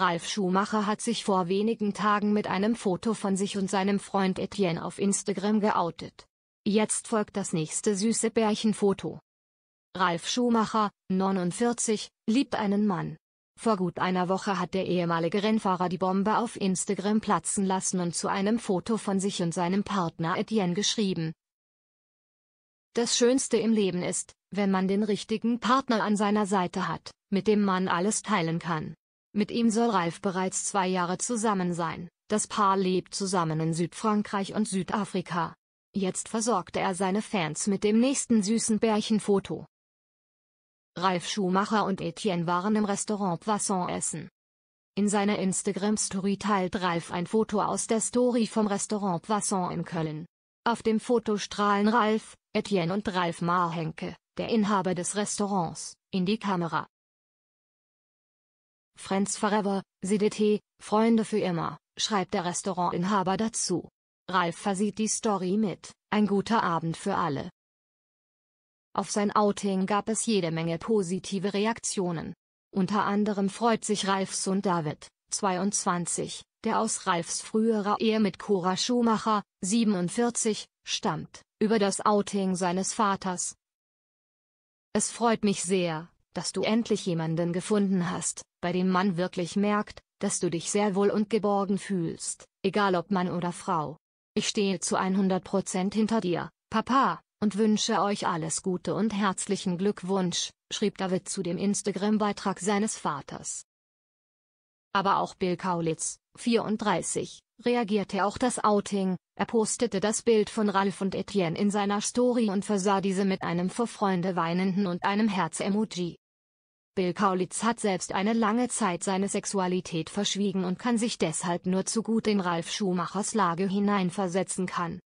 Ralf Schumacher hat sich vor wenigen Tagen mit einem Foto von sich und seinem Freund Etienne auf Instagram geoutet. Jetzt folgt das nächste süße Bärchenfoto. Ralf Schumacher, 49, liebt einen Mann. Vor gut einer Woche hat der ehemalige Rennfahrer die Bombe auf Instagram platzen lassen und zu einem Foto von sich und seinem Partner Etienne geschrieben. Das Schönste im Leben ist, wenn man den richtigen Partner an seiner Seite hat, mit dem man alles teilen kann. Mit ihm soll Ralf bereits zwei Jahre zusammen sein. Das Paar lebt zusammen in Südfrankreich und Südafrika. Jetzt versorgte er seine Fans mit dem nächsten süßen Bärchenfoto. Ralf Schumacher und Etienne waren im Restaurant Poisson essen. In seiner Instagram-Story teilt Ralf ein Foto aus der Story vom Restaurant Poisson in Köln. Auf dem Foto strahlen Ralf, Etienne und Ralf Marhenke, der Inhaber des Restaurants, in die Kamera. Friends Forever, CDT, Freunde für immer, schreibt der Restaurantinhaber dazu. Ralf versieht die Story mit, ein guter Abend für alle. Auf sein Outing gab es jede Menge positive Reaktionen. Unter anderem freut sich Ralfs Sohn David, 22, der aus Ralfs früherer Ehe mit Cora Schumacher, 47, stammt, über das Outing seines Vaters. Es freut mich sehr, dass du endlich jemanden gefunden hast, bei dem man wirklich merkt, dass du dich sehr wohl und geborgen fühlst, egal ob Mann oder Frau. Ich stehe zu 100% hinter dir, Papa, und wünsche euch alles Gute und herzlichen Glückwunsch, schrieb David zu dem Instagram-Beitrag seines Vaters. Aber auch Bill Kaulitz, 34, reagierte auf das Outing, er postete das Bild von Ralf und Etienne in seiner Story und versah diese mit einem vor Freunde weinenden und einem Herz-Emoji. Bill Kaulitz hat selbst eine lange Zeit seine Sexualität verschwiegen und kann sich deshalb nur zu gut in Ralf Schumachers Lage hineinversetzen kann.